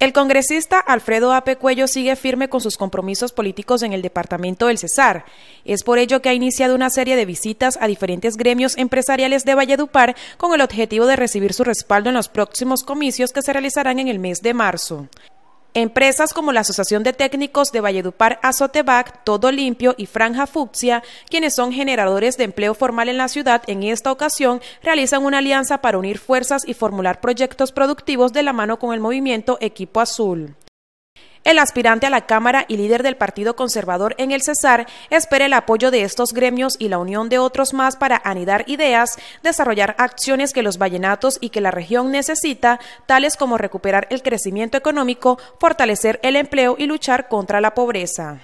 El congresista Alfredo Ape Cuello sigue firme con sus compromisos políticos en el departamento del Cesar. Es por ello que ha iniciado una serie de visitas a diferentes gremios empresariales de Valledupar con el objetivo de recibir su respaldo en los próximos comicios que se realizarán en el mes de marzo. Empresas como la Asociación de Técnicos de Valledupar Azotebac, Todo Limpio y Franja Fucsia, quienes son generadores de empleo formal en la ciudad, en esta ocasión realizan una alianza para unir fuerzas y formular proyectos productivos de la mano con el movimiento Equipo Azul. El aspirante a la Cámara y líder del Partido Conservador en el Cesar espera el apoyo de estos gremios y la unión de otros más para anidar ideas, desarrollar acciones que los vallenatos y que la región necesita, tales como recuperar el crecimiento económico, fortalecer el empleo y luchar contra la pobreza.